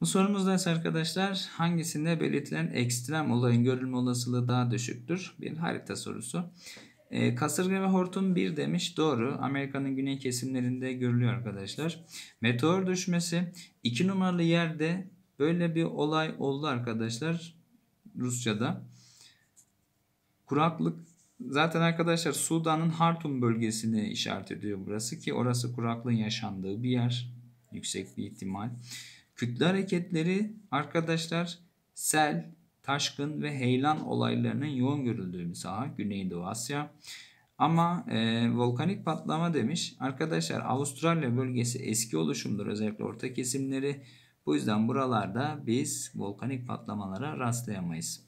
Bu sorumuzda ise arkadaşlar hangisinde belirtilen ekstrem olayın görülme olasılığı daha düşüktür? Bir harita sorusu. E, kasırga ve hortum 1 demiş. Doğru. Amerika'nın güney kesimlerinde görülüyor arkadaşlar. Meteor düşmesi 2 numaralı yerde böyle bir olay oldu arkadaşlar. Rusya'da. Kuraklık zaten arkadaşlar Sudan'ın Hartum bölgesini işaret ediyor burası ki orası kuraklığın yaşandığı bir yer. Yüksek bir ihtimal. Kütle hareketleri arkadaşlar sel, taşkın ve heyelan olaylarının yoğun görüldüğü bir saha Güneydoğu Asya. Ama e, volkanik patlama demiş. Arkadaşlar Avustralya bölgesi eski oluşumdur özellikle orta kesimleri. Bu yüzden buralarda biz volkanik patlamalara rastlayamayız.